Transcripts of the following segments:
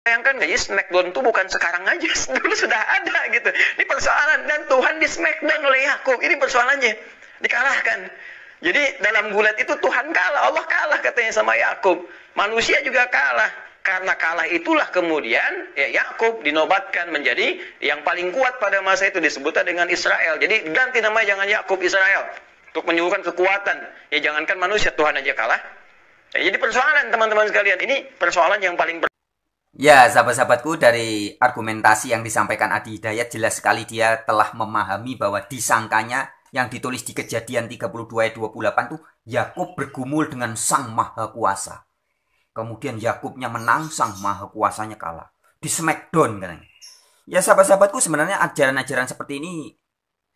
Bayangkan nggak ya Smackdown itu bukan sekarang aja, dulu sudah ada gitu. Ini persoalan dan Tuhan di Smackdown oleh Yakub. Ini persoalannya dikalahkan. Jadi dalam gulat itu Tuhan kalah, Allah kalah katanya sama Yakub. Manusia juga kalah. Karena kalah itulah kemudian ya Yakub dinobatkan menjadi yang paling kuat pada masa itu disebutnya dengan Israel. Jadi ganti namanya jangan Yakub Israel untuk menyuguhkan kekuatan. Ya jangankan manusia Tuhan aja kalah. Ya, jadi persoalan teman-teman sekalian ini persoalan yang paling Ya, sahabat-sahabatku dari argumentasi yang disampaikan Adi Hidayat jelas sekali dia telah memahami bahwa disangkanya yang ditulis di kejadian 32 ayat 28 itu, Yakub bergumul dengan Sang Maha Kuasa. Kemudian Yakubnya menang, Sang Maha Kuasanya kalah. Di smackdown Kan? Ya sahabat-sahabatku sebenarnya ajaran-ajaran seperti ini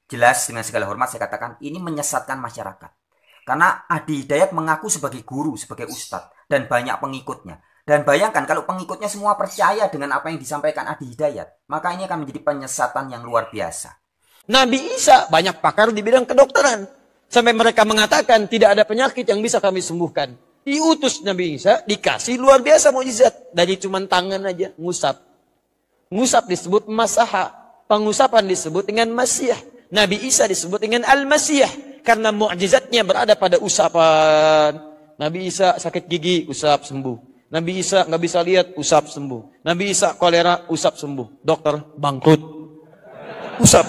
jelas dengan segala hormat saya katakan ini menyesatkan masyarakat. Karena Adi Hidayat mengaku sebagai guru, sebagai ustadz dan banyak pengikutnya. Dan bayangkan kalau pengikutnya semua percaya dengan apa yang disampaikan Adi Hidayat, maka ini akan menjadi penyesatan yang luar biasa. Nabi Isa banyak pakar di bidang kedokteran. Sampai mereka mengatakan tidak ada penyakit yang bisa kami sembuhkan. Diutus Nabi Isa, dikasih luar biasa mujizat. Dari cuma tangan aja, ngusap. Ngusap disebut masaha. Pengusapan disebut dengan masyah. Nabi Isa disebut dengan al-masyah. Karena mujizatnya berada pada usapan. Nabi Isa sakit gigi, usap, sembuh. Nabi Isa nggak bisa lihat, usap sembuh. Nabi Isa kolera, usap sembuh. Dokter bangkrut. Usap.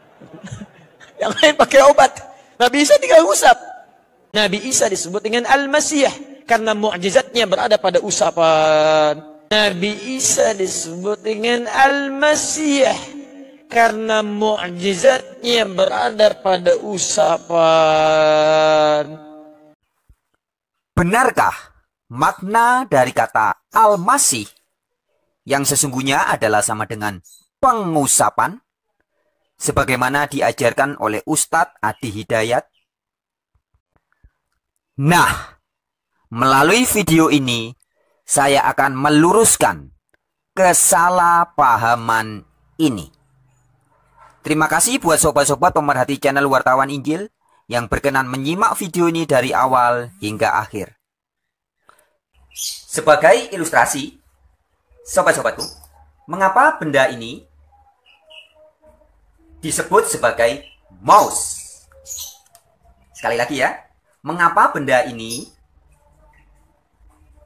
Yang lain pakai obat. Nabi Isa tinggal usap. Nabi Isa disebut dengan Al-Masih karena mukjizatnya berada pada usapan. Nabi Isa disebut dengan Al-Masih karena mukjizatnya berada pada usapan. Benarkah Makna dari kata Al-Masih yang sesungguhnya adalah sama dengan pengusapan sebagaimana diajarkan oleh Ustadz Adi Hidayat. Nah, melalui video ini saya akan meluruskan kesalahpahaman ini. Terima kasih buat sobat-sobat pemerhati channel Wartawan Injil yang berkenan menyimak video ini dari awal hingga akhir. Sebagai ilustrasi, sobat-sobatku, mengapa benda ini disebut sebagai mouse? Sekali lagi ya, mengapa benda ini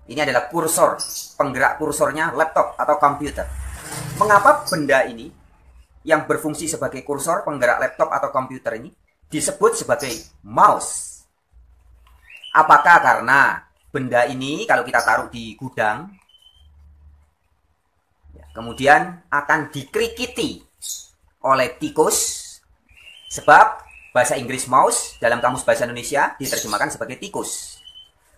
ini adalah kursor, penggerak kursornya laptop atau komputer. Mengapa benda ini yang berfungsi sebagai kursor, penggerak laptop atau komputer ini disebut sebagai mouse? Apakah karena benda ini kalau kita taruh di gudang, ya, kemudian akan dikrikiti oleh tikus, sebab bahasa Inggris mouse dalam kamus bahasa Indonesia diterjemahkan sebagai tikus.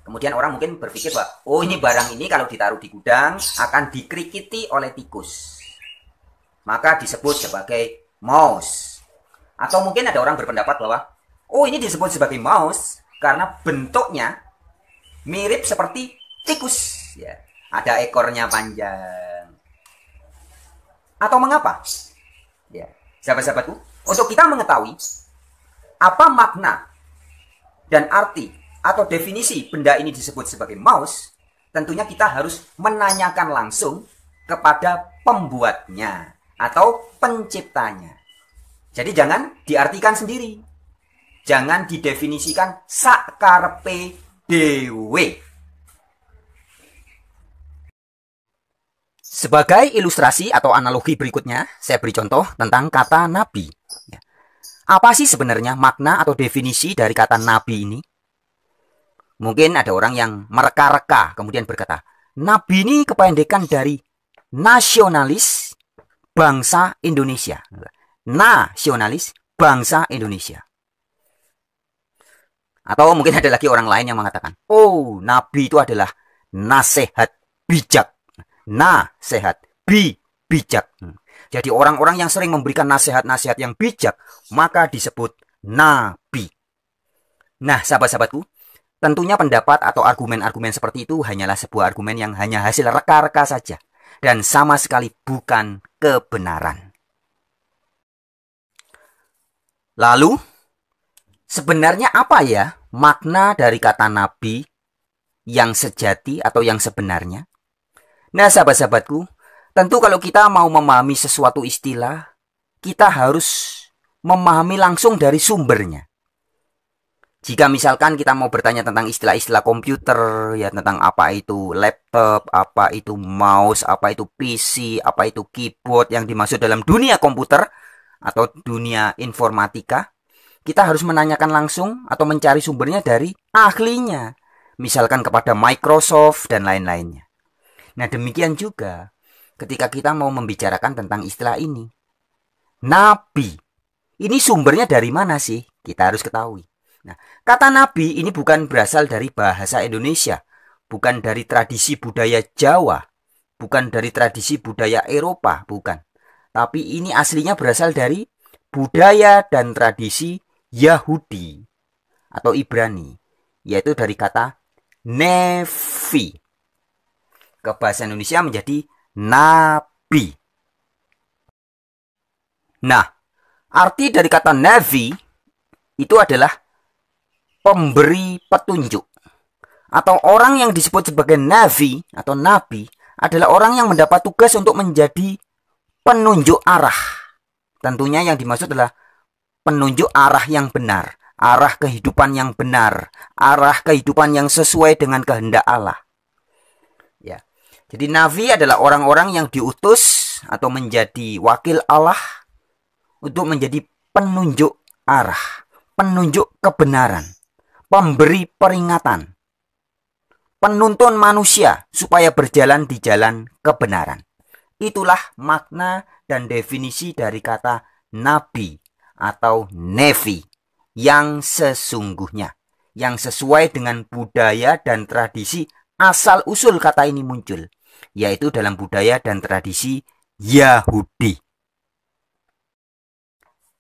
Kemudian orang mungkin berpikir bahwa, oh ini barang ini kalau ditaruh di gudang akan dikrikiti oleh tikus. Maka disebut sebagai mouse. Atau mungkin ada orang berpendapat bahwa, oh ini disebut sebagai mouse karena bentuknya mirip seperti tikus ya ada ekornya panjang atau mengapa ya sahabat-sahabatku untuk kita mengetahui apa makna dan arti atau definisi benda ini disebut sebagai mouse tentunya kita harus menanyakan langsung kepada pembuatnya atau penciptanya jadi jangan diartikan sendiri jangan didefinisikan sakarpe dewe. Sebagai ilustrasi atau analogi berikutnya, saya beri contoh tentang kata nabi. Ya. Apa sih sebenarnya makna atau definisi dari kata nabi ini? Mungkin ada orang yang mereka-reka kemudian berkata, nabi ini kependekan dari nasionalis bangsa Indonesia. Nah, nasionalis bangsa Indonesia. Atau mungkin ada lagi orang lain yang mengatakan, oh nabi itu adalah nasihat bijak. nasihat bi bijak. Jadi orang-orang yang sering memberikan nasihat-nasihat yang bijak, maka disebut nabi. Nah, sahabat-sahabatku, tentunya pendapat atau argumen-argumen seperti itu hanyalah sebuah argumen yang hanya hasil reka-reka saja dan sama sekali bukan kebenaran. Lalu, Sebenarnya apa ya makna dari kata nabi yang sejati atau yang sebenarnya? Nah, sahabat-sahabatku, tentu kalau kita mau memahami sesuatu istilah, kita harus memahami langsung dari sumbernya. Jika misalkan kita mau bertanya tentang istilah-istilah komputer, ya tentang apa itu laptop, apa itu mouse, apa itu PC, apa itu keyboard yang dimaksud dalam dunia komputer atau dunia informatika, kita harus menanyakan langsung atau mencari sumbernya dari ahlinya, misalkan kepada Microsoft dan lain-lainnya. Nah, demikian juga ketika kita mau membicarakan tentang istilah ini. Nabi. Ini sumbernya dari mana sih? Kita harus ketahui. Nah, kata nabi ini bukan berasal dari bahasa Indonesia, bukan dari tradisi budaya Jawa, bukan dari tradisi budaya Eropa, bukan. Tapi ini aslinya berasal dari budaya dan tradisi Yahudi atau Ibrani, yaitu dari kata Nevi. Ke bahasa Indonesia menjadi Nabi. Nah, arti dari kata Nevi itu adalah pemberi petunjuk. Atau orang yang disebut sebagai Nabi atau Nabi adalah orang yang mendapat tugas untuk menjadi penunjuk arah. Tentunya yang dimaksud adalah penunjuk arah yang benar, arah kehidupan yang benar, arah kehidupan yang sesuai dengan kehendak Allah. Ya. Jadi nabi adalah orang-orang yang diutus atau menjadi wakil Allah untuk menjadi penunjuk arah, penunjuk kebenaran, pemberi peringatan, penuntun manusia supaya berjalan di jalan kebenaran. Itulah makna dan definisi dari kata nabi atau Nevi yang sesungguhnya, yang sesuai dengan budaya dan tradisi asal-usul kata ini muncul, yaitu dalam budaya dan tradisi Yahudi.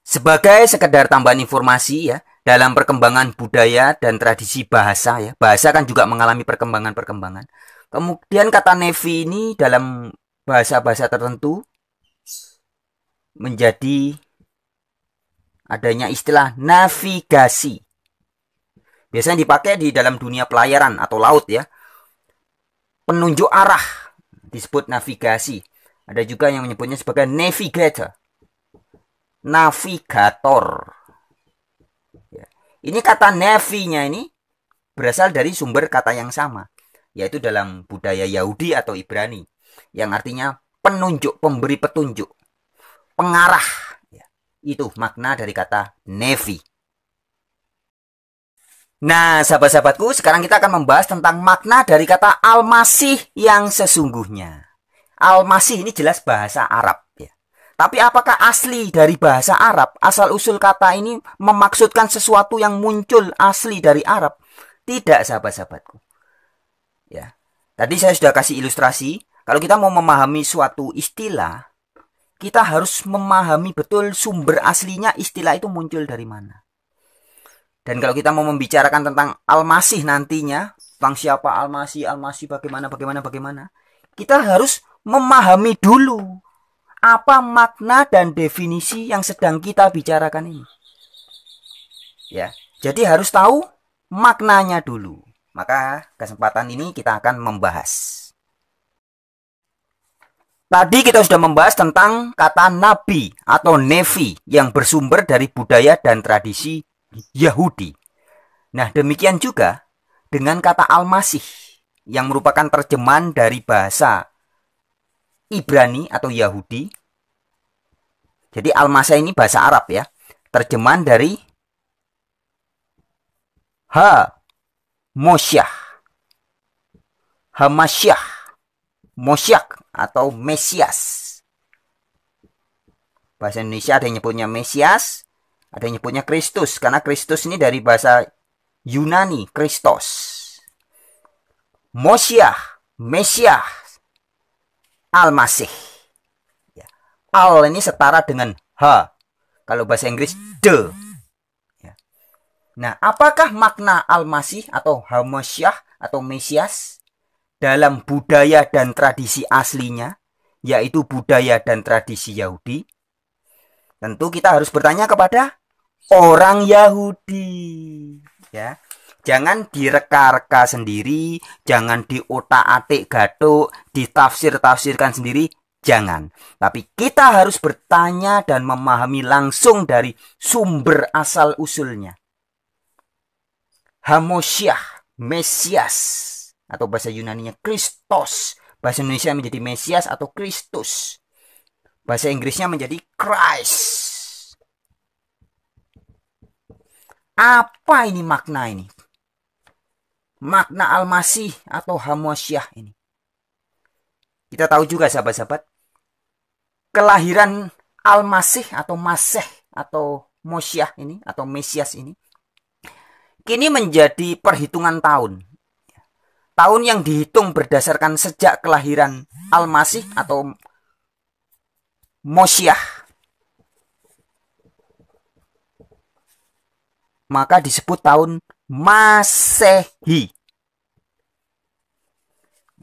Sebagai sekedar tambahan informasi ya, dalam perkembangan budaya dan tradisi bahasa ya, bahasa kan juga mengalami perkembangan-perkembangan. Kemudian kata Nevi ini dalam bahasa-bahasa tertentu menjadi adanya istilah navigasi. Biasanya dipakai di dalam dunia pelayaran atau laut ya. Penunjuk arah disebut navigasi. Ada juga yang menyebutnya sebagai navigator. Navigator. Ya. Ini kata navy nya ini berasal dari sumber kata yang sama, yaitu dalam budaya Yahudi atau Ibrani, yang artinya penunjuk, pemberi petunjuk, pengarah itu makna dari kata nevi. Nah, sahabat-sahabatku, sekarang kita akan membahas tentang makna dari kata al-masih yang sesungguhnya. Al-masih ini jelas bahasa Arab ya. Tapi apakah asli dari bahasa Arab, asal-usul kata ini memaksudkan sesuatu yang muncul asli dari Arab? Tidak, sahabat-sahabatku. Ya. Tadi saya sudah kasih ilustrasi, kalau kita mau memahami suatu istilah, kita harus memahami betul sumber aslinya istilah itu muncul dari mana. Dan kalau kita mau membicarakan tentang almasih nantinya, tentang siapa almasih, almasih bagaimana, bagaimana, bagaimana, kita harus memahami dulu apa makna dan definisi yang sedang kita bicarakan ini. Ya, jadi harus tahu maknanya dulu. Maka kesempatan ini kita akan membahas Tadi kita sudah membahas tentang kata nabi atau nevi yang bersumber dari budaya dan tradisi Yahudi. Nah, demikian juga dengan kata al-masih yang merupakan terjemahan dari bahasa Ibrani atau Yahudi. Jadi al-masih ini bahasa Arab ya. Terjemahan dari ha mosyah. Hamasyah. Mosyah atau Mesias. Bahasa Indonesia ada yang nyebutnya Mesias, ada yang nyebutnya Kristus karena Kristus ini dari bahasa Yunani Kristos. Mosiah, Mesiah, Al-Masih. Ya. Al ini setara dengan H. Kalau bahasa Inggris the. Ya. Nah, apakah makna Al-Masih atau Hamasyah atau Mesias? dalam budaya dan tradisi aslinya, yaitu budaya dan tradisi Yahudi, tentu kita harus bertanya kepada orang Yahudi, ya. Jangan direka-reka sendiri, jangan diotak-atik gaduh, ditafsir-tafsirkan sendiri, jangan. Tapi kita harus bertanya dan memahami langsung dari sumber asal usulnya. Hamosyah, Mesias, atau bahasa yunani Yunaninya Kristos. Bahasa Indonesia menjadi Mesias atau Kristus. Bahasa Inggrisnya menjadi Christ. Apa ini makna ini? Makna Al-Masih atau Hamasyah ini. Kita tahu juga sahabat-sahabat, kelahiran Al-Masih atau Masih atau Mosyah ini atau Mesias ini kini menjadi perhitungan tahun tahun yang dihitung berdasarkan sejak kelahiran Al-Masih atau Mosiah, Maka disebut tahun Masehi.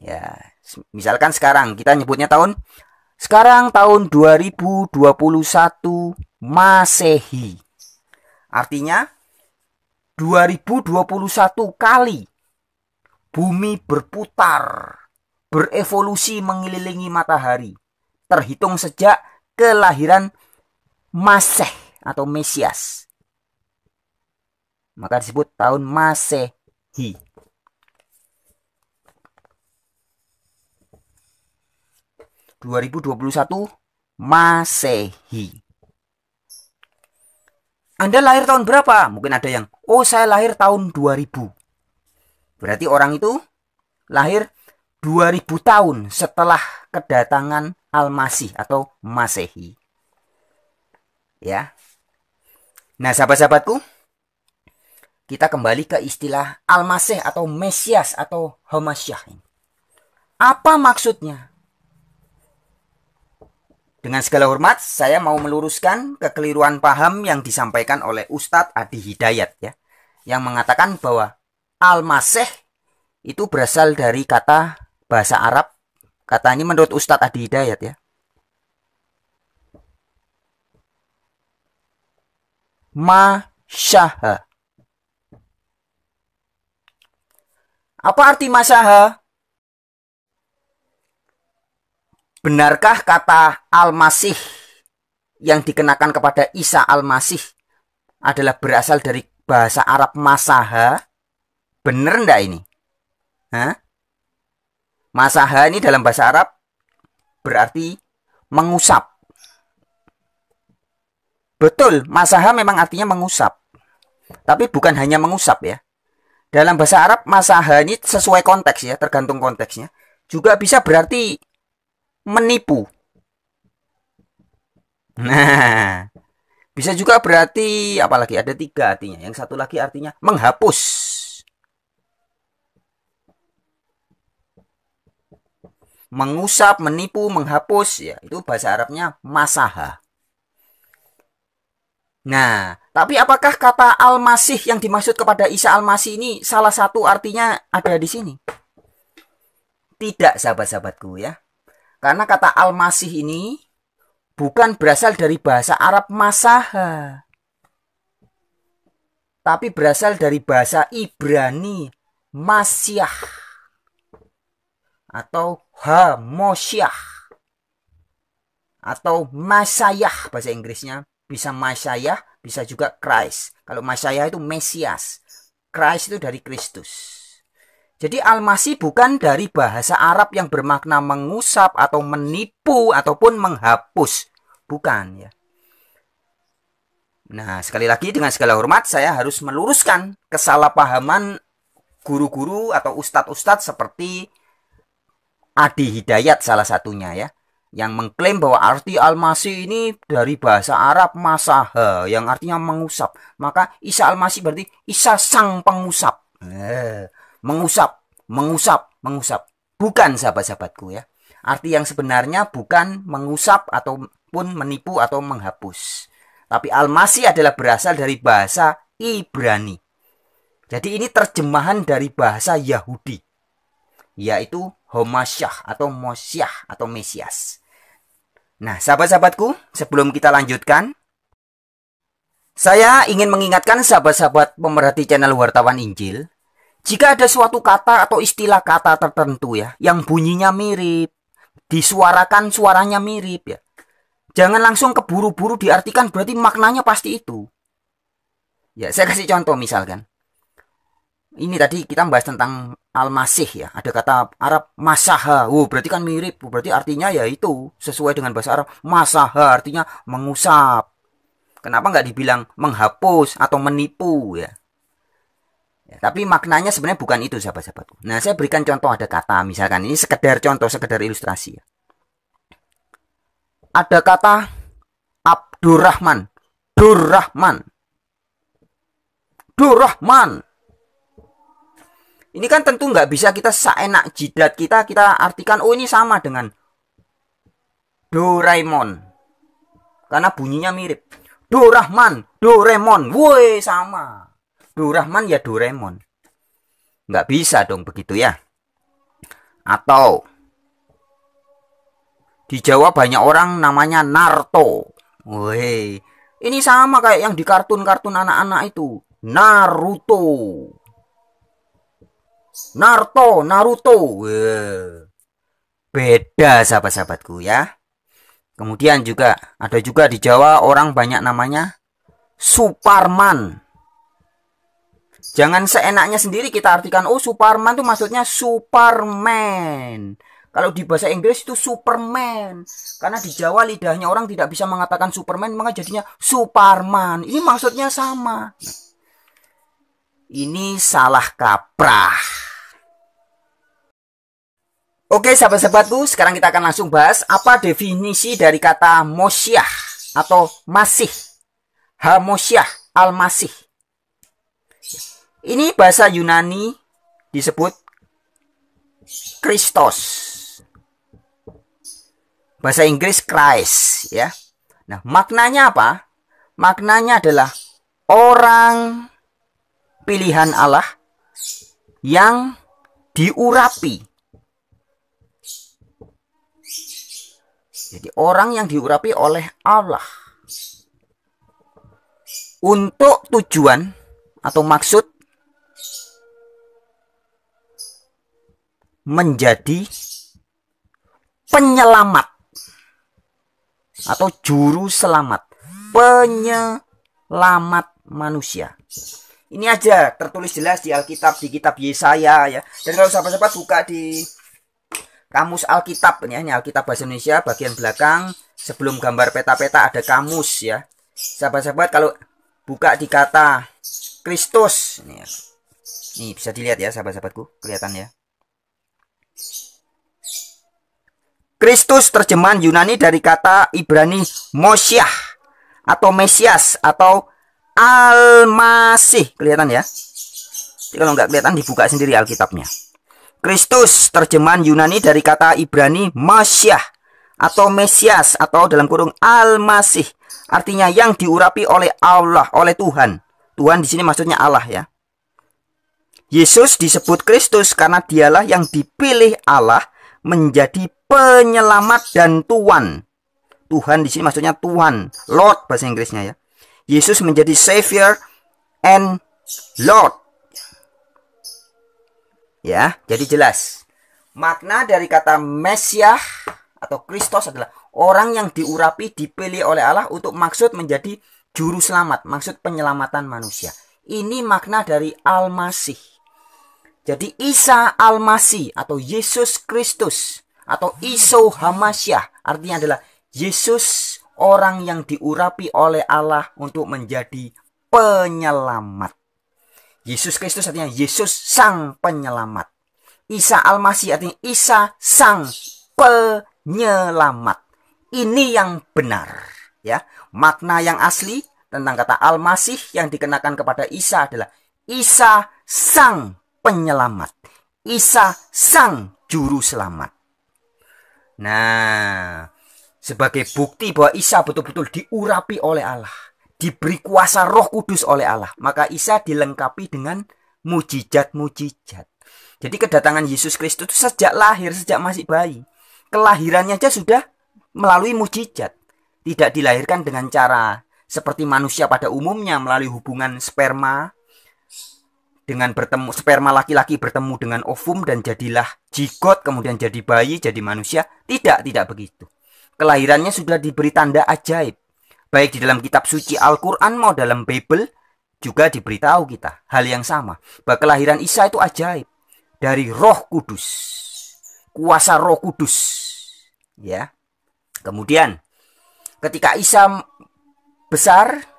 Ya, misalkan sekarang kita nyebutnya tahun sekarang tahun 2021 Masehi. Artinya 2021 kali Bumi berputar, berevolusi mengelilingi matahari, terhitung sejak kelahiran Maseh atau Mesias. Maka disebut tahun Masehi. ...2021 Masehi. Anda lahir tahun berapa? Mungkin ada yang, oh saya lahir tahun 2000. Berarti orang itu lahir 2000 tahun setelah kedatangan Al-Masih atau Masehi. Ya. Nah, sahabat-sahabatku, kita kembali ke istilah Al-Masih atau Mesias atau Hamasyah ini. Apa maksudnya? Dengan segala hormat, saya mau meluruskan kekeliruan paham yang disampaikan oleh Ustadz Adi Hidayat ya, yang mengatakan bahwa Al-Masih itu berasal dari kata bahasa Arab. Katanya menurut Ustadz Adi Hidayat ya. Masyaha. Apa arti masyaha? Benarkah kata Al-Masih yang dikenakan kepada Isa Al-Masih adalah berasal dari bahasa Arab masaha? Bener ndak ini? Hah? Masaha ini dalam bahasa Arab berarti mengusap. Betul, masaha memang artinya mengusap. Tapi bukan hanya mengusap ya. Dalam bahasa Arab, masaha ini sesuai konteks ya, tergantung konteksnya. Juga bisa berarti menipu. Nah, bisa juga berarti apalagi ada tiga artinya. Yang satu lagi artinya menghapus. mengusap, menipu, menghapus ya. Itu bahasa Arabnya masaha. Nah, tapi apakah kata Al-Masih yang dimaksud kepada Isa Al-Masih ini salah satu artinya ada di sini? Tidak, sahabat-sahabatku ya. Karena kata Al-Masih ini bukan berasal dari bahasa Arab masaha. Tapi berasal dari bahasa Ibrani Masyah atau Hamosyah atau Masayah bahasa Inggrisnya bisa Masayah bisa juga Christ kalau Masayah itu Mesias Christ itu dari Kristus jadi Almasi bukan dari bahasa Arab yang bermakna mengusap atau menipu ataupun menghapus bukan ya Nah, sekali lagi dengan segala hormat saya harus meluruskan kesalahpahaman guru-guru atau ustadz-ustadz seperti Adi Hidayat salah satunya ya yang mengklaim bahwa arti al-masih ini dari bahasa Arab masaha yang artinya mengusap. Maka Isa al-masih berarti Isa sang pengusap. Eh, mengusap, mengusap, mengusap. Bukan sahabat-sahabatku ya. Arti yang sebenarnya bukan mengusap ataupun menipu atau menghapus. Tapi al-masih adalah berasal dari bahasa Ibrani. Jadi ini terjemahan dari bahasa Yahudi yaitu Homasyah atau Mosyah atau Mesias. Nah, sahabat-sahabatku, sebelum kita lanjutkan, saya ingin mengingatkan sahabat-sahabat pemerhati channel Wartawan Injil, jika ada suatu kata atau istilah kata tertentu ya, yang bunyinya mirip, disuarakan suaranya mirip ya, jangan langsung keburu-buru diartikan berarti maknanya pasti itu. Ya, saya kasih contoh misalkan ini tadi kita membahas tentang Al-Masih ya. Ada kata Arab masaha. Oh, berarti kan mirip. Berarti artinya ya itu sesuai dengan bahasa Arab. Masaha artinya mengusap. Kenapa nggak dibilang menghapus atau menipu ya? ya tapi maknanya sebenarnya bukan itu sahabat-sahabatku. Nah, saya berikan contoh ada kata misalkan ini sekedar contoh, sekedar ilustrasi ya. Ada kata Abdurrahman. Durrahman. Durrahman. Ini kan tentu nggak bisa kita seenak jidat kita kita artikan oh ini sama dengan Doraemon. Karena bunyinya mirip. Dorahman, Doraemon, woi sama. Dorahman ya Doraemon. Nggak bisa dong begitu ya. Atau di Jawa banyak orang namanya Naruto. Woi, ini sama kayak yang di kartun-kartun anak-anak itu. Naruto. Naruto, Naruto. Beda sahabat-sahabatku ya. Kemudian juga ada juga di Jawa orang banyak namanya Suparman. Jangan seenaknya sendiri kita artikan oh Suparman itu maksudnya Superman. Kalau di bahasa Inggris itu Superman. Karena di Jawa lidahnya orang tidak bisa mengatakan Superman, maka jadinya Suparman. Ini maksudnya sama. Nah. Ini salah kaprah. Oke sahabat-sahabatku, sekarang kita akan langsung bahas apa definisi dari kata Mosiah atau masih. Hamosiah, al-masih. Ini bahasa Yunani disebut Kristos. Bahasa Inggris Christ ya. Nah, maknanya apa? Maknanya adalah orang pilihan Allah yang diurapi. Jadi orang yang diurapi oleh Allah untuk tujuan atau maksud menjadi penyelamat atau juru selamat, penyelamat manusia ini aja tertulis jelas di Alkitab di kitab Yesaya ya dan kalau sahabat-sahabat buka di kamus Alkitab ya ini Alkitab bahasa Indonesia bagian belakang sebelum gambar peta-peta ada kamus ya sahabat-sahabat kalau buka di kata Kristus ini ya. Nih bisa dilihat ya sahabat-sahabatku kelihatan ya Kristus terjemahan Yunani dari kata Ibrani Mosiah atau Mesias atau Al-Masih kelihatan ya Jadi kalau nggak kelihatan dibuka sendiri Alkitabnya Kristus terjemahan Yunani dari kata Ibrani Masyah atau Mesias atau dalam kurung Al-Masih artinya yang diurapi oleh Allah oleh Tuhan Tuhan di sini maksudnya Allah ya Yesus disebut Kristus karena dialah yang dipilih Allah menjadi penyelamat dan Tuhan Tuhan di sini maksudnya Tuhan Lord bahasa Inggrisnya ya Yesus menjadi Savior and Lord. Ya, jadi jelas. Makna dari kata Mesiah atau Kristus adalah orang yang diurapi, dipilih oleh Allah untuk maksud menjadi juru selamat, maksud penyelamatan manusia. Ini makna dari Al-Masih. Jadi Isa Al-Masih atau Yesus Kristus atau Iso Hamasyah artinya adalah Yesus orang yang diurapi oleh Allah untuk menjadi penyelamat. Yesus Kristus artinya Yesus sang penyelamat. Isa al artinya Isa sang penyelamat. Ini yang benar, ya. Makna yang asli tentang kata Almasih yang dikenakan kepada Isa adalah Isa sang penyelamat. Isa sang juru selamat. Nah, sebagai bukti bahwa Isa betul-betul diurapi oleh Allah, diberi kuasa Roh Kudus oleh Allah. Maka Isa dilengkapi dengan mujizat-mujizat. Jadi kedatangan Yesus Kristus itu sejak lahir, sejak masih bayi. Kelahirannya aja sudah melalui mujizat. Tidak dilahirkan dengan cara seperti manusia pada umumnya melalui hubungan sperma dengan bertemu sperma laki-laki bertemu dengan ovum dan jadilah jigot kemudian jadi bayi jadi manusia tidak tidak begitu Kelahirannya sudah diberi tanda ajaib. Baik di dalam kitab suci Al-Quran maupun dalam Bible juga diberitahu kita hal yang sama. Bahwa kelahiran Isa itu ajaib. Dari roh kudus. Kuasa roh kudus. Ya. Kemudian ketika Isa besar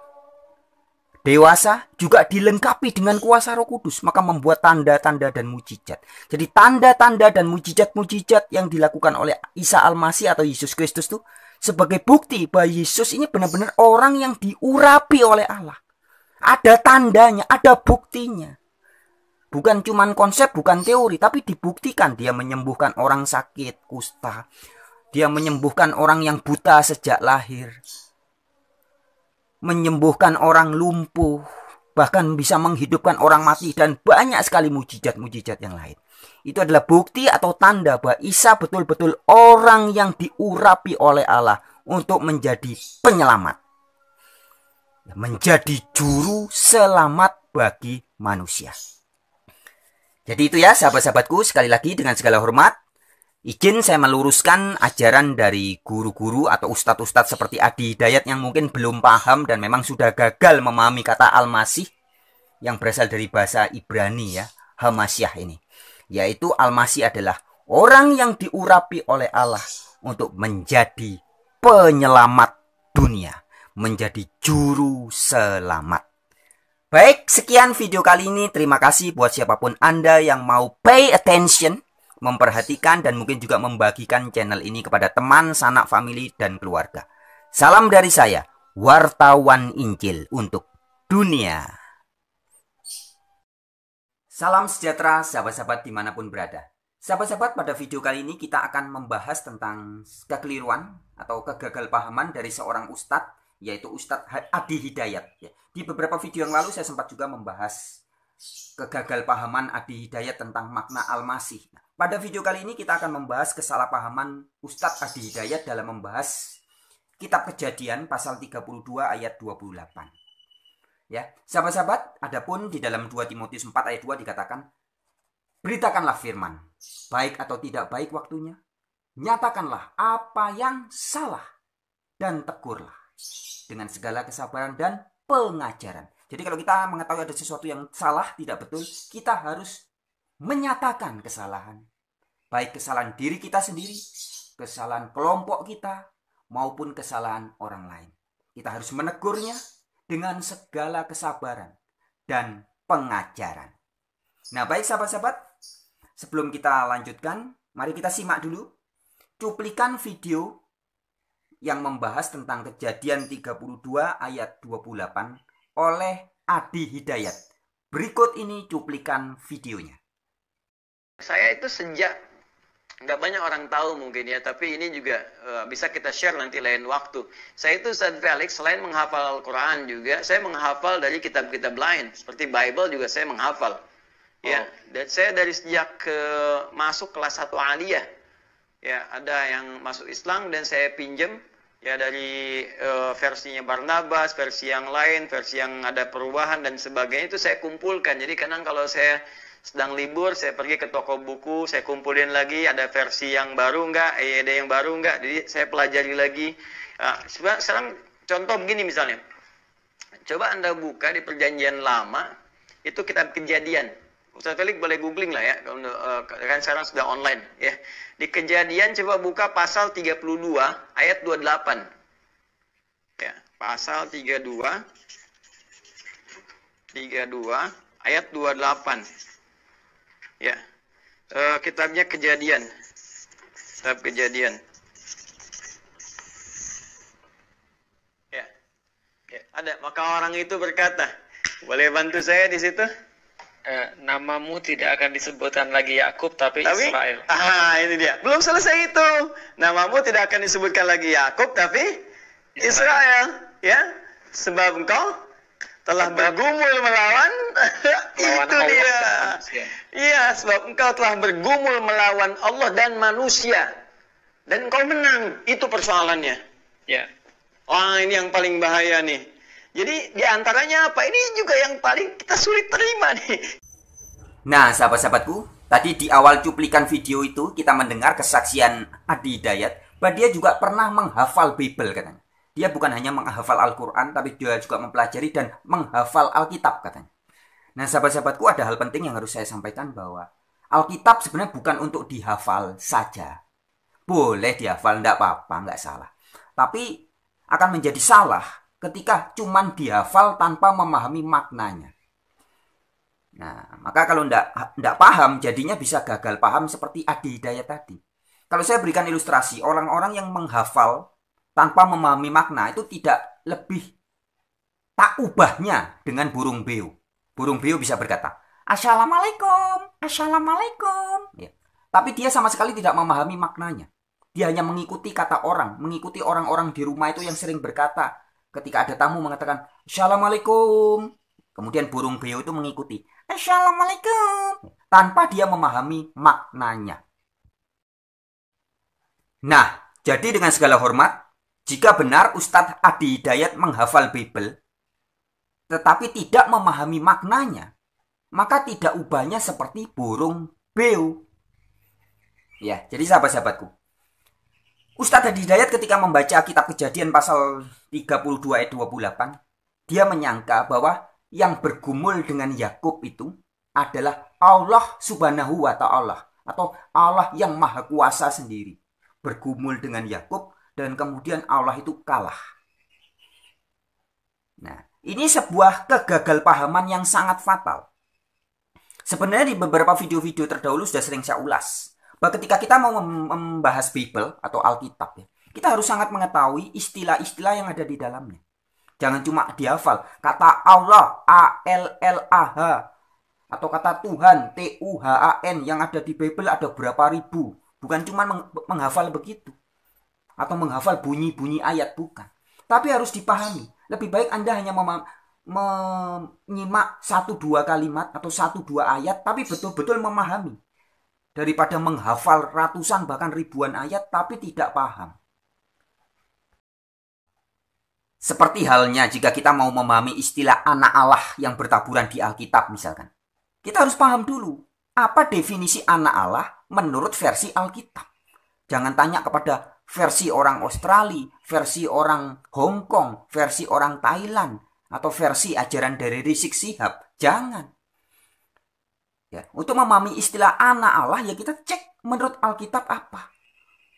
Dewasa juga dilengkapi dengan kuasa roh kudus, maka membuat tanda-tanda dan mujizat. Jadi tanda-tanda dan mujizat-mujizat yang dilakukan oleh Isa Al-Masih atau Yesus Kristus itu sebagai bukti bahwa Yesus ini benar-benar orang yang diurapi oleh Allah. Ada tandanya, ada buktinya. Bukan cuman konsep, bukan teori, tapi dibuktikan dia menyembuhkan orang sakit, kusta. Dia menyembuhkan orang yang buta sejak lahir menyembuhkan orang lumpuh, bahkan bisa menghidupkan orang mati dan banyak sekali mujizat-mujizat yang lain. Itu adalah bukti atau tanda bahwa Isa betul-betul orang yang diurapi oleh Allah untuk menjadi penyelamat. Menjadi juru selamat bagi manusia. Jadi itu ya sahabat-sahabatku sekali lagi dengan segala hormat Izin saya meluruskan ajaran dari guru-guru atau ustadz-ustadz seperti Adi Hidayat yang mungkin belum paham dan memang sudah gagal memahami kata Al-Masih yang berasal dari bahasa Ibrani ya, Hamasyah ini. Yaitu Al-Masih adalah orang yang diurapi oleh Allah untuk menjadi penyelamat dunia, menjadi juru selamat. Baik, sekian video kali ini. Terima kasih buat siapapun Anda yang mau pay attention memperhatikan dan mungkin juga membagikan channel ini kepada teman, sanak, family, dan keluarga. Salam dari saya, wartawan Injil untuk dunia. Salam sejahtera sahabat-sahabat dimanapun berada. Sahabat-sahabat, pada video kali ini kita akan membahas tentang kekeliruan atau pahaman dari seorang ustadz, yaitu Ustadz Adi Hidayat. Ya, di beberapa video yang lalu saya sempat juga membahas pahaman Adi Hidayat tentang makna Al-Masih. Nah, pada video kali ini kita akan membahas kesalahpahaman Ustadz Adi Hidayat dalam membahas kitab kejadian pasal 32 ayat 28. Ya, sahabat-sahabat, adapun di dalam 2 Timotius 4 ayat 2 dikatakan, beritakanlah firman, baik atau tidak baik waktunya, nyatakanlah apa yang salah dan tegurlah dengan segala kesabaran dan pengajaran. Jadi kalau kita mengetahui ada sesuatu yang salah, tidak betul, kita harus menyatakan kesalahan. Baik kesalahan diri kita sendiri, kesalahan kelompok kita, maupun kesalahan orang lain. Kita harus menegurnya dengan segala kesabaran dan pengajaran. Nah baik sahabat-sahabat, sebelum kita lanjutkan, mari kita simak dulu cuplikan video yang membahas tentang kejadian 32 ayat 28 oleh Adi Hidayat. Berikut ini cuplikan videonya saya itu sejak nggak banyak orang tahu mungkin ya, tapi ini juga uh, bisa kita share nanti lain waktu. Saya itu Ustaz Felix selain menghafal Al-Quran juga, saya menghafal dari kitab-kitab lain seperti Bible juga saya menghafal. Ya, oh. Ya, dan saya dari sejak ke eh, masuk kelas satu aliyah. Ya, ada yang masuk Islam dan saya pinjam ya dari uh, versinya Barnabas, versi yang lain, versi yang ada perubahan dan sebagainya itu saya kumpulkan. Jadi kadang kalau saya sedang libur saya pergi ke toko buku saya kumpulin lagi ada versi yang baru nggak eh, ada yang baru enggak, jadi saya pelajari lagi nah, sekarang contoh begini misalnya coba anda buka di perjanjian lama itu kita kejadian Ustaz Felix boleh googling lah ya kan sekarang sudah online ya di kejadian coba buka pasal 32 ayat 28 ya pasal 32 32 ayat 28 Ya. E, kitabnya Kejadian. Kitab Kejadian. Ya. ya. Ada. Maka orang itu berkata, boleh bantu saya di situ? E, namamu tidak akan disebutkan lagi Yakub tapi, tapi Israel. Ah, ini dia. Belum selesai itu. Namamu tidak akan disebutkan lagi Yakub tapi Israel, Israel. ya. Sebab engkau telah bergumul melawan, itu dia. Iya, sebab engkau telah bergumul melawan Allah dan manusia. Dan engkau menang, itu persoalannya. Ya. Wah, ini yang paling bahaya nih. Jadi diantaranya apa? Ini juga yang paling kita sulit terima nih. Nah, sahabat-sahabatku, tadi di awal cuplikan video itu kita mendengar kesaksian Adi Dayat bahwa dia juga pernah menghafal Bible katanya. Dia bukan hanya menghafal Al-Quran, tapi dia juga mempelajari dan menghafal Alkitab katanya. Nah sahabat-sahabatku ada hal penting yang harus saya sampaikan bahwa Alkitab sebenarnya bukan untuk dihafal saja. Boleh dihafal, tidak apa-apa, nggak salah. Tapi akan menjadi salah ketika cuman dihafal tanpa memahami maknanya. Nah, maka kalau tidak enggak paham jadinya bisa gagal paham seperti Adi Hidayat tadi. Kalau saya berikan ilustrasi, orang-orang yang menghafal tanpa memahami makna itu tidak lebih tak ubahnya dengan burung beo. Burung beo bisa berkata, Assalamualaikum, Assalamualaikum. Ya. Tapi dia sama sekali tidak memahami maknanya. Dia hanya mengikuti kata orang, mengikuti orang-orang di rumah itu yang sering berkata ketika ada tamu mengatakan Assalamualaikum. Kemudian burung beo itu mengikuti Assalamualaikum tanpa dia memahami maknanya. Nah, jadi dengan segala hormat, jika benar Ustadz Adi Hidayat menghafal Bible, tetapi tidak memahami maknanya, maka tidak ubahnya seperti burung beo. Ya, jadi sahabat-sahabatku, Ustadz Adi Hidayat ketika membaca kitab kejadian pasal 32 ayat 28, dia menyangka bahwa yang bergumul dengan Yakub itu adalah Allah subhanahu wa ta'ala atau Allah yang maha kuasa sendiri. Bergumul dengan Yakub dan kemudian Allah itu kalah. Nah, ini sebuah pahaman yang sangat fatal. Sebenarnya di beberapa video-video terdahulu sudah sering saya ulas. Bahwa ketika kita mau membahas Bible atau Alkitab, ya, kita harus sangat mengetahui istilah-istilah yang ada di dalamnya. Jangan cuma dihafal. Kata Allah, A-L-L-A-H. Atau kata Tuhan, T-U-H-A-N yang ada di Bible ada berapa ribu. Bukan cuma menghafal begitu atau menghafal bunyi-bunyi ayat bukan. Tapi harus dipahami. Lebih baik Anda hanya menyimak satu dua kalimat atau satu dua ayat tapi betul-betul memahami daripada menghafal ratusan bahkan ribuan ayat tapi tidak paham. Seperti halnya jika kita mau memahami istilah anak Allah yang bertaburan di Alkitab misalkan. Kita harus paham dulu apa definisi anak Allah menurut versi Alkitab. Jangan tanya kepada versi orang Australia, versi orang Hong Kong, versi orang Thailand, atau versi ajaran dari Rizik Sihab. Jangan. Ya, untuk memahami istilah anak Allah ya kita cek menurut Alkitab apa.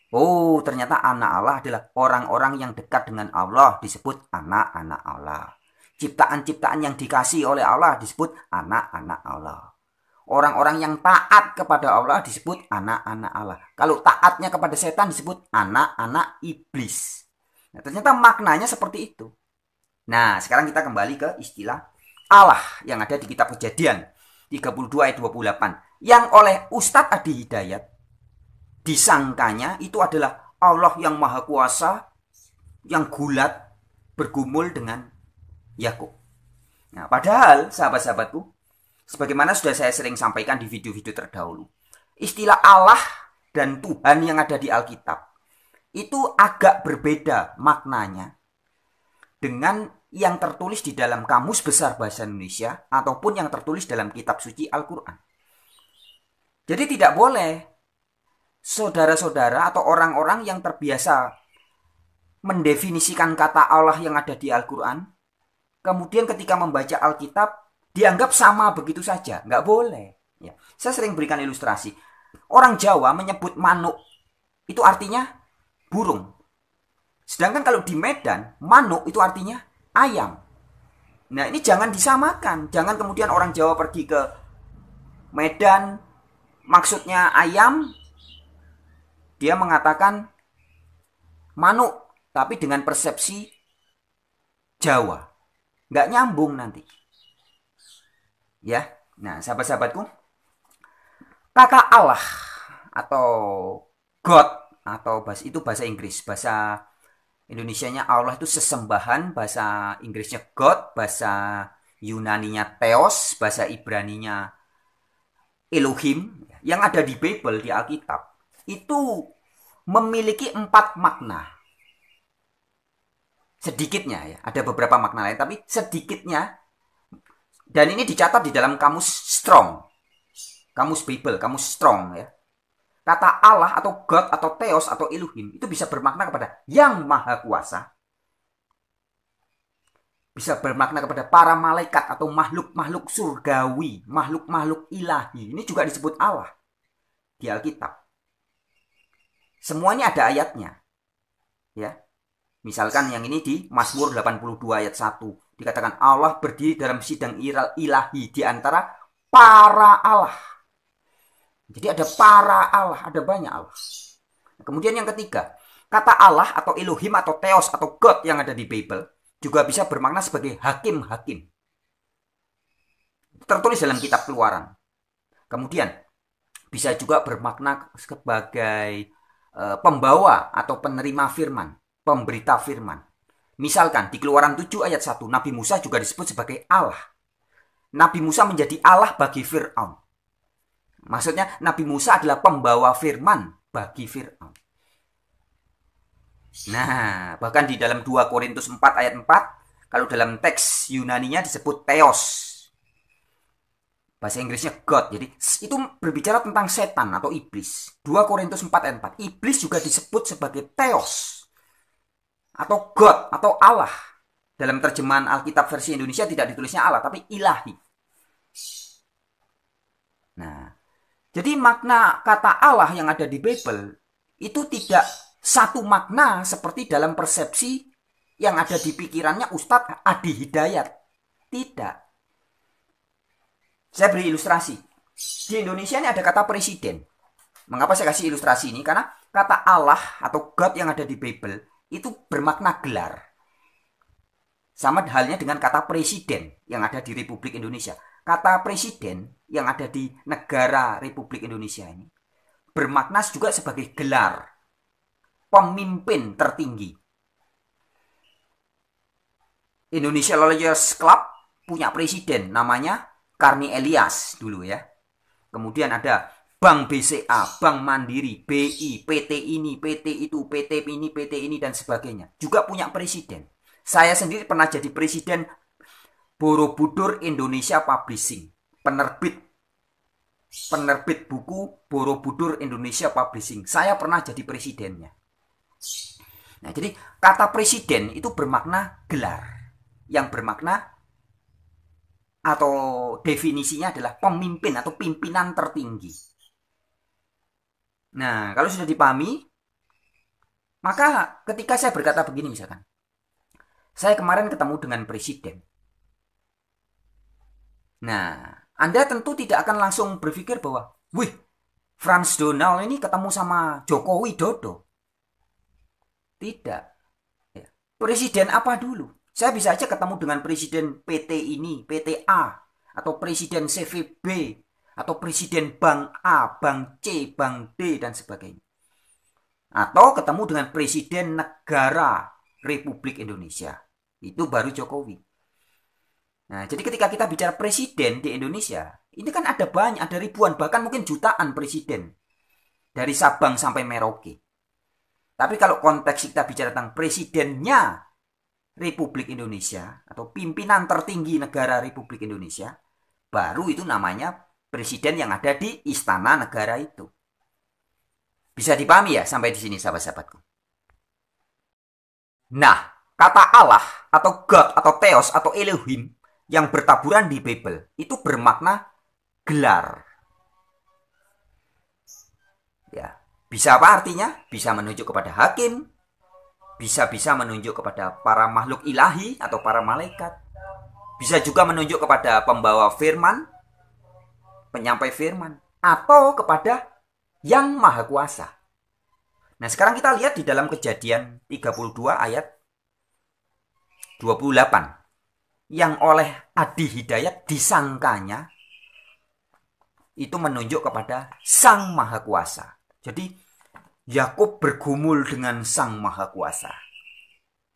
Oh, ternyata anak Allah adalah orang-orang yang dekat dengan Allah disebut anak-anak Allah. Ciptaan-ciptaan yang dikasih oleh Allah disebut anak-anak Allah. Orang-orang yang taat kepada Allah disebut anak-anak Allah. Kalau taatnya kepada setan disebut anak-anak iblis. Nah, ternyata maknanya seperti itu. Nah, sekarang kita kembali ke istilah Allah yang ada di kitab kejadian 32 ayat 28. Yang oleh Ustadz Adi Hidayat disangkanya itu adalah Allah yang maha kuasa yang gulat bergumul dengan Yakub. Nah, padahal sahabat-sahabatku, Sebagaimana sudah saya sering sampaikan di video-video terdahulu. Istilah Allah dan Tuhan yang ada di Alkitab itu agak berbeda maknanya dengan yang tertulis di dalam kamus besar bahasa Indonesia ataupun yang tertulis dalam kitab suci Al-Qur'an. Jadi tidak boleh saudara-saudara atau orang-orang yang terbiasa mendefinisikan kata Allah yang ada di Al-Qur'an kemudian ketika membaca Alkitab dianggap sama begitu saja. Nggak boleh. Ya. Saya sering berikan ilustrasi. Orang Jawa menyebut manuk itu artinya burung. Sedangkan kalau di Medan, manuk itu artinya ayam. Nah ini jangan disamakan. Jangan kemudian orang Jawa pergi ke Medan, maksudnya ayam, dia mengatakan manuk, tapi dengan persepsi Jawa. Nggak nyambung nanti. Ya, nah sahabat-sahabatku, kata Allah atau God atau bahasa itu bahasa Inggris, bahasa Indonesianya Allah itu sesembahan, bahasa Inggrisnya God, bahasa Yunaninya Theos, bahasa Ibraninya Elohim, yang ada di Bible, di Alkitab, itu memiliki empat makna. Sedikitnya ya, ada beberapa makna lain, tapi sedikitnya dan ini dicatat di dalam kamus Strong. Kamus Bible, kamus Strong ya. Kata Allah atau God atau Theos atau Elohim itu bisa bermakna kepada yang maha kuasa. Bisa bermakna kepada para malaikat atau makhluk-makhluk surgawi, makhluk-makhluk ilahi. Ini juga disebut Allah di Alkitab. Semuanya ada ayatnya. Ya. Misalkan yang ini di Mazmur 82 ayat 1. Dikatakan Allah berdiri dalam sidang ilahi di antara para Allah. Jadi ada para Allah, ada banyak Allah. Kemudian yang ketiga, kata Allah atau Elohim atau Theos atau God yang ada di Bible juga bisa bermakna sebagai hakim-hakim. Tertulis dalam kitab Keluaran. Kemudian bisa juga bermakna sebagai eh, pembawa atau penerima firman, pemberita firman. Misalkan di Keluaran 7 ayat 1 Nabi Musa juga disebut sebagai Allah. Nabi Musa menjadi Allah bagi Firaun. Maksudnya Nabi Musa adalah pembawa firman bagi Firaun. Nah, bahkan di dalam 2 Korintus 4 ayat 4 kalau dalam teks Yunaninya disebut theos. Bahasa Inggrisnya God. Jadi itu berbicara tentang setan atau iblis. 2 Korintus 4 ayat 4. Iblis juga disebut sebagai theos atau God atau Allah. Dalam terjemahan Alkitab versi Indonesia tidak ditulisnya Allah tapi ilahi. Nah, jadi makna kata Allah yang ada di Bible itu tidak satu makna seperti dalam persepsi yang ada di pikirannya Ustadz Adi Hidayat. Tidak. Saya beri ilustrasi. Di Indonesia ini ada kata presiden. Mengapa saya kasih ilustrasi ini? Karena kata Allah atau God yang ada di Bible itu bermakna gelar. Sama halnya dengan kata presiden yang ada di Republik Indonesia. Kata presiden yang ada di negara Republik Indonesia ini bermakna juga sebagai gelar pemimpin tertinggi. Indonesia Lawyers Club punya presiden namanya Karni Elias dulu ya. Kemudian ada Bank BCA, Bank Mandiri, BI, PT ini, PT itu, PT ini, PT ini, dan sebagainya. Juga punya presiden. Saya sendiri pernah jadi presiden Borobudur Indonesia Publishing. Penerbit penerbit buku Borobudur Indonesia Publishing. Saya pernah jadi presidennya. Nah, jadi kata presiden itu bermakna gelar. Yang bermakna atau definisinya adalah pemimpin atau pimpinan tertinggi. Nah, kalau sudah dipahami, maka ketika saya berkata begini misalkan, saya kemarin ketemu dengan presiden. Nah, Anda tentu tidak akan langsung berpikir bahwa, wih, Franz Donald ini ketemu sama Jokowi Dodo. Tidak. Ya, presiden apa dulu? Saya bisa aja ketemu dengan presiden PT ini, PT A, atau presiden CVB, atau presiden bank A, bank C, bank D dan sebagainya. Atau ketemu dengan presiden negara Republik Indonesia. Itu baru Jokowi. Nah, jadi ketika kita bicara presiden di Indonesia, ini kan ada banyak, ada ribuan, bahkan mungkin jutaan presiden. Dari Sabang sampai Merauke. Tapi kalau konteks kita bicara tentang presidennya Republik Indonesia atau pimpinan tertinggi negara Republik Indonesia, baru itu namanya presiden yang ada di istana negara itu. Bisa dipahami ya sampai di sini sahabat-sahabatku. Nah, kata Allah atau God atau Theos atau Elohim yang bertaburan di Bible itu bermakna gelar. Ya, bisa apa artinya? Bisa menunjuk kepada hakim, bisa-bisa menunjuk kepada para makhluk ilahi atau para malaikat. Bisa juga menunjuk kepada pembawa firman penyampai firman atau kepada yang maha kuasa. Nah sekarang kita lihat di dalam kejadian 32 ayat 28 yang oleh Adi Hidayat disangkanya itu menunjuk kepada Sang Maha Kuasa. Jadi Yakub bergumul dengan Sang Maha Kuasa.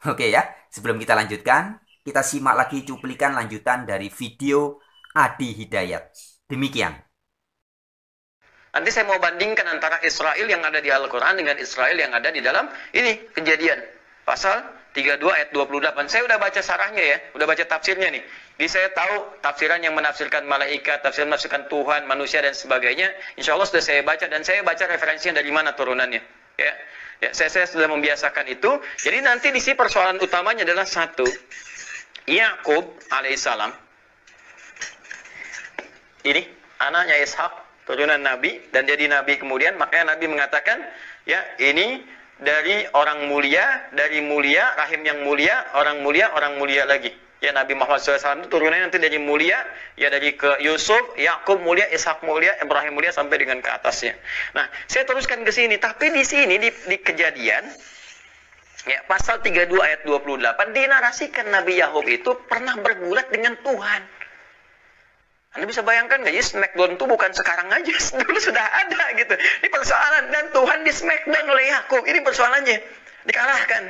Oke ya, sebelum kita lanjutkan, kita simak lagi cuplikan lanjutan dari video Adi Hidayat. Demikian. Nanti saya mau bandingkan antara Israel yang ada di Al-Quran dengan Israel yang ada di dalam ini kejadian. Pasal 32 ayat 28. Saya udah baca sarahnya ya, udah baca tafsirnya nih. Jadi saya tahu tafsiran yang menafsirkan malaikat, tafsiran menafsirkan Tuhan, manusia dan sebagainya. Insya Allah sudah saya baca dan saya baca referensinya dari mana turunannya. Ya, ya saya, saya sudah membiasakan itu. Jadi nanti di sini persoalan utamanya adalah satu, Yakub alaihissalam ini anaknya Ishak turunan Nabi dan jadi Nabi kemudian makanya Nabi mengatakan ya ini dari orang mulia dari mulia rahim yang mulia orang mulia orang mulia lagi ya Nabi Muhammad SAW itu turunannya nanti dari mulia ya dari ke Yusuf Yakub mulia Ishak mulia Ibrahim mulia sampai dengan ke atasnya nah saya teruskan ke sini tapi di sini di, di kejadian ya pasal 32 ayat 28 dinarasikan Nabi Yahub itu pernah bergulat dengan Tuhan anda bisa bayangkan nggak? ya smackdown itu bukan sekarang aja, dulu sudah ada gitu. Ini persoalan dan Tuhan di smackdown oleh Yakub. Ini persoalannya dikalahkan.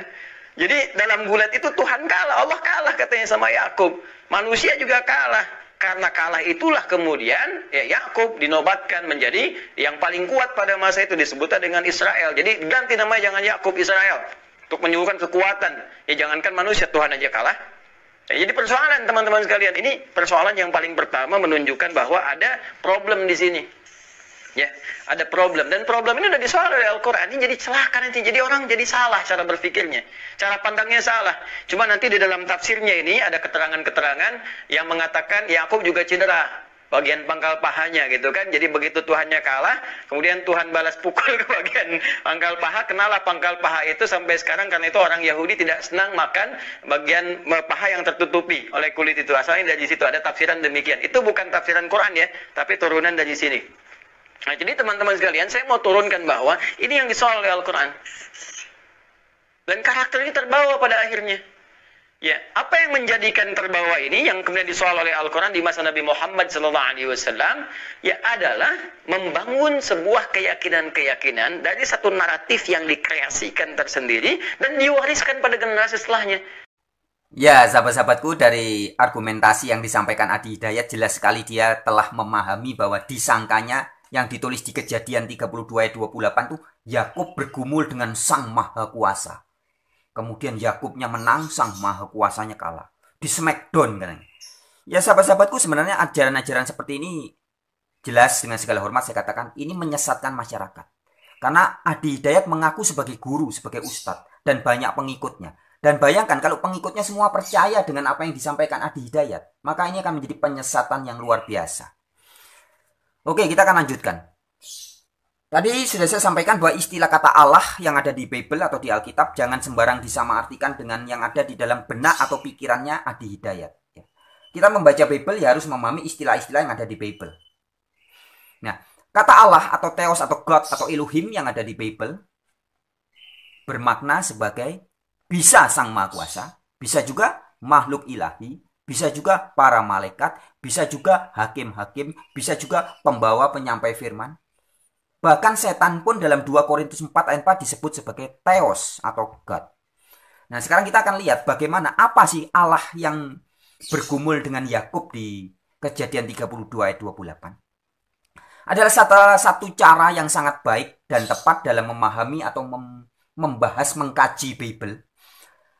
Jadi dalam gulat itu Tuhan kalah, Allah kalah katanya sama Yakub. Manusia juga kalah. Karena kalah itulah kemudian ya Yakub dinobatkan menjadi yang paling kuat pada masa itu disebutnya dengan Israel. Jadi ganti namanya jangan Yakub Israel untuk menyuguhkan kekuatan. Ya jangankan manusia Tuhan aja kalah, Nah, jadi persoalan teman-teman sekalian ini persoalan yang paling pertama menunjukkan bahwa ada problem di sini. Ya, ada problem dan problem ini udah disoal oleh Al-Qur'an. Ini jadi celaka nanti. Jadi orang jadi salah cara berpikirnya, cara pandangnya salah. Cuma nanti di dalam tafsirnya ini ada keterangan-keterangan yang mengatakan Yakub juga cedera bagian pangkal pahanya gitu kan. Jadi begitu Tuhannya kalah, kemudian Tuhan balas pukul ke bagian pangkal paha, kenalah pangkal paha itu sampai sekarang karena itu orang Yahudi tidak senang makan bagian paha yang tertutupi oleh kulit itu. Asalnya dari situ ada tafsiran demikian. Itu bukan tafsiran Quran ya, tapi turunan dari sini. Nah, jadi teman-teman sekalian, saya mau turunkan bahwa ini yang disoal oleh Al-Quran. Dan karakter ini terbawa pada akhirnya. Ya, apa yang menjadikan terbawa ini yang kemudian disoal oleh Al-Quran di masa Nabi Muhammad SAW ya adalah membangun sebuah keyakinan-keyakinan dari satu naratif yang dikreasikan tersendiri dan diwariskan pada generasi setelahnya. Ya, sahabat-sahabatku dari argumentasi yang disampaikan Adi Hidayat jelas sekali dia telah memahami bahwa disangkanya yang ditulis di kejadian 32 ayat 28 itu Yakub bergumul dengan Sang Maha Kuasa. Kemudian Yakubnya menang, sang maha kuasanya kalah. Di smackdown kan. Ya sahabat-sahabatku sebenarnya ajaran-ajaran seperti ini jelas dengan segala hormat saya katakan ini menyesatkan masyarakat. Karena Adi Hidayat mengaku sebagai guru, sebagai ustadz dan banyak pengikutnya. Dan bayangkan kalau pengikutnya semua percaya dengan apa yang disampaikan Adi Hidayat, maka ini akan menjadi penyesatan yang luar biasa. Oke, kita akan lanjutkan. Tadi sudah saya sampaikan bahwa istilah kata Allah yang ada di Bible atau di Alkitab jangan sembarang disamaartikan dengan yang ada di dalam benak atau pikirannya Adi Hidayat. Ya. Kita membaca Bible ya harus memahami istilah-istilah yang ada di Bible. Nah, kata Allah atau Theos atau God atau Elohim yang ada di Bible bermakna sebagai bisa Sang Maha Kuasa, bisa juga makhluk ilahi, bisa juga para malaikat, bisa juga hakim-hakim, bisa juga pembawa penyampai firman Bahkan setan pun dalam 2 Korintus 4 ayat 4 disebut sebagai Theos atau God. Nah, sekarang kita akan lihat bagaimana apa sih Allah yang bergumul dengan Yakub di Kejadian 32 ayat 28. Adalah salah satu cara yang sangat baik dan tepat dalam memahami atau mem membahas mengkaji Bible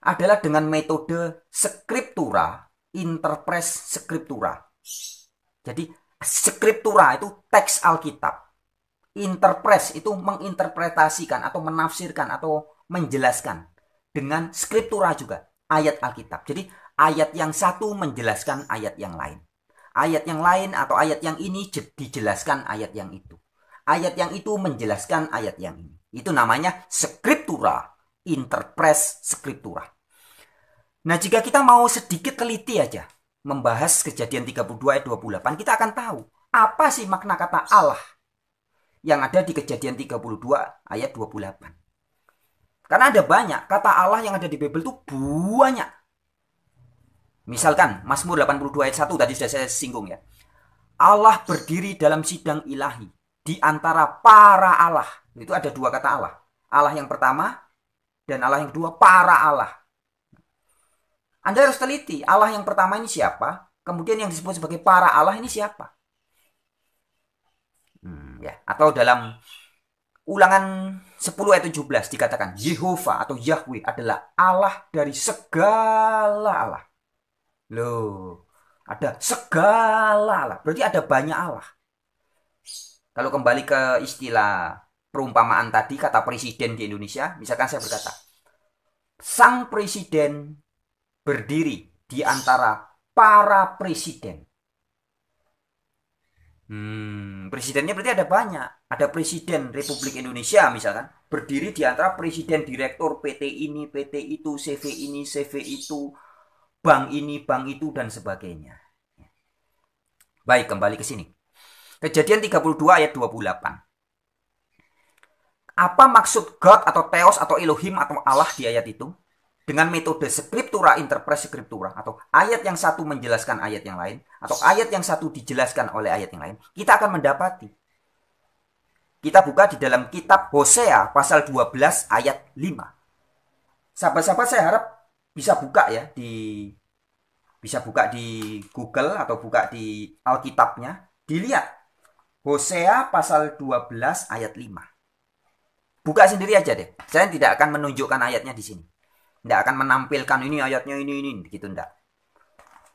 adalah dengan metode skriptura interpres skriptura. Jadi skriptura itu teks Alkitab interpret itu menginterpretasikan atau menafsirkan atau menjelaskan dengan skriptura juga ayat Alkitab. Jadi ayat yang satu menjelaskan ayat yang lain. Ayat yang lain atau ayat yang ini dijelaskan ayat yang itu. Ayat yang itu menjelaskan ayat yang ini. Itu namanya skriptura, interpret skriptura. Nah, jika kita mau sedikit teliti aja membahas kejadian 32 ayat 28, kita akan tahu apa sih makna kata Allah yang ada di kejadian 32 ayat 28. Karena ada banyak kata Allah yang ada di Bible itu banyak. Misalkan Mazmur 82 ayat 1 tadi sudah saya singgung ya. Allah berdiri dalam sidang ilahi di antara para Allah. Itu ada dua kata Allah. Allah yang pertama dan Allah yang kedua para Allah. Anda harus teliti Allah yang pertama ini siapa, kemudian yang disebut sebagai para Allah ini siapa ya atau dalam ulangan 10 ayat 17 dikatakan Yehova atau Yahweh adalah Allah dari segala Allah. Loh, ada segala Allah. Berarti ada banyak Allah. Kalau kembali ke istilah perumpamaan tadi kata presiden di Indonesia, misalkan saya berkata, sang presiden berdiri di antara para presiden. Hmm, presidennya berarti ada banyak. Ada presiden Republik Indonesia misalkan berdiri di antara presiden direktur PT ini, PT itu, CV ini, CV itu, bank ini, bank itu dan sebagainya. Baik, kembali ke sini. Kejadian 32 ayat 28 apa maksud God atau Theos atau Elohim atau Allah di ayat itu? dengan metode scriptura interpretasi scriptura atau ayat yang satu menjelaskan ayat yang lain atau ayat yang satu dijelaskan oleh ayat yang lain, kita akan mendapati. Kita buka di dalam kitab Hosea pasal 12 ayat 5. Sahabat-sahabat saya harap bisa buka ya di bisa buka di Google atau buka di Alkitabnya, dilihat Hosea pasal 12 ayat 5. Buka sendiri aja deh. Saya tidak akan menunjukkan ayatnya di sini. Tidak akan menampilkan ini ayatnya ini ini gitu tidak.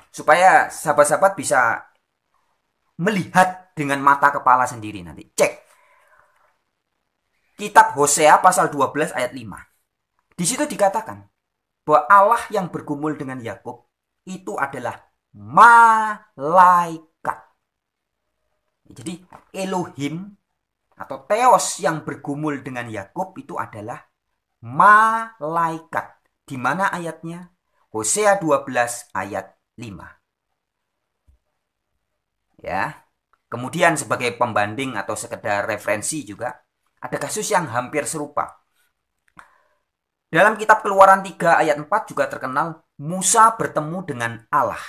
Supaya sahabat-sahabat bisa melihat dengan mata kepala sendiri nanti. Cek. Kitab Hosea pasal 12 ayat 5. Di situ dikatakan bahwa Allah yang bergumul dengan Yakub itu adalah malaikat. Jadi Elohim atau Theos yang bergumul dengan Yakub itu adalah malaikat. Di mana ayatnya? Hosea 12 ayat 5. Ya. Kemudian sebagai pembanding atau sekedar referensi juga, ada kasus yang hampir serupa. Dalam kitab Keluaran 3 ayat 4 juga terkenal Musa bertemu dengan Allah.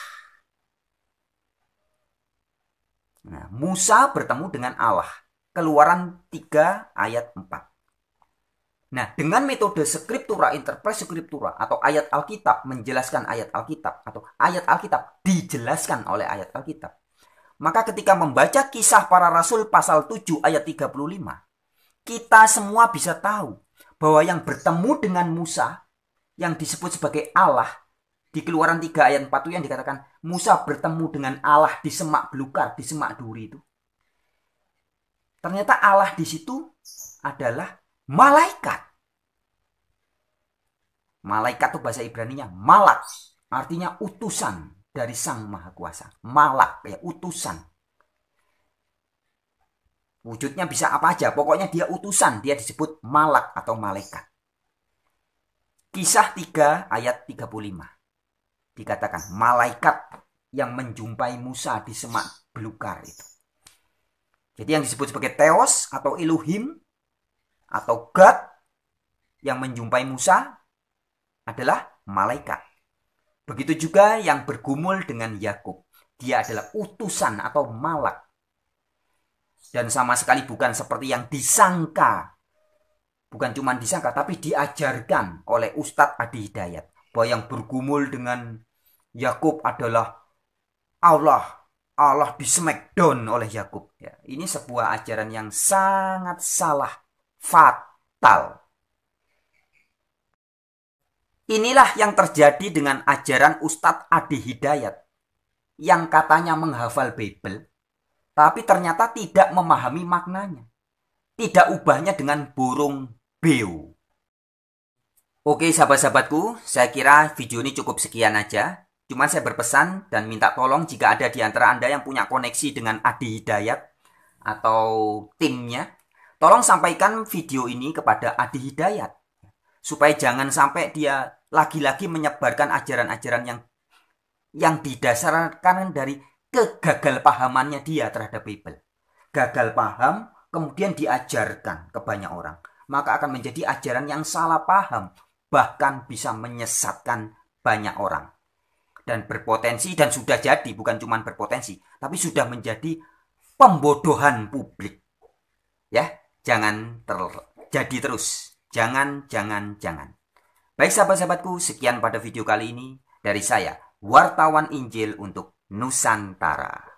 Nah, Musa bertemu dengan Allah. Keluaran 3 ayat 4. Nah, dengan metode scriptura interpret scriptura atau ayat Alkitab menjelaskan ayat Alkitab atau ayat Alkitab dijelaskan oleh ayat Alkitab. Maka ketika membaca kisah para rasul pasal 7 ayat 35, kita semua bisa tahu bahwa yang bertemu dengan Musa yang disebut sebagai Allah di keluaran 3 ayat 4 itu yang dikatakan Musa bertemu dengan Allah di semak belukar, di semak duri itu. Ternyata Allah di situ adalah malaikat. Malaikat itu bahasa Ibrani-nya malak, artinya utusan dari Sang Maha Kuasa. Malak ya utusan. Wujudnya bisa apa aja, pokoknya dia utusan, dia disebut malak atau malaikat. Kisah 3 ayat 35. Dikatakan malaikat yang menjumpai Musa di semak belukar itu. Jadi yang disebut sebagai teos atau Elohim atau God yang menjumpai Musa adalah malaikat. Begitu juga yang bergumul dengan Yakub. Dia adalah utusan atau malak. Dan sama sekali bukan seperti yang disangka. Bukan cuma disangka, tapi diajarkan oleh Ustadz Adi Hidayat. Bahwa yang bergumul dengan Yakub adalah Allah Allah di smackdown oleh Yakub. Ya, ini sebuah ajaran yang sangat salah fatal. Inilah yang terjadi dengan ajaran Ustadz Adi Hidayat yang katanya menghafal Bible tapi ternyata tidak memahami maknanya. Tidak ubahnya dengan burung beo. Oke sahabat-sahabatku, saya kira video ini cukup sekian aja. Cuma saya berpesan dan minta tolong jika ada di antara Anda yang punya koneksi dengan Adi Hidayat atau timnya, Tolong sampaikan video ini kepada Adi Hidayat supaya jangan sampai dia lagi-lagi menyebarkan ajaran-ajaran yang yang didasarkan dari kegagal pahamannya dia terhadap Bible. Gagal paham kemudian diajarkan ke banyak orang, maka akan menjadi ajaran yang salah paham, bahkan bisa menyesatkan banyak orang. Dan berpotensi dan sudah jadi bukan cuma berpotensi, tapi sudah menjadi pembodohan publik. Ya, Jangan terjadi terus. Jangan, jangan, jangan. Baik sahabat-sahabatku, sekian pada video kali ini dari saya, wartawan Injil untuk Nusantara.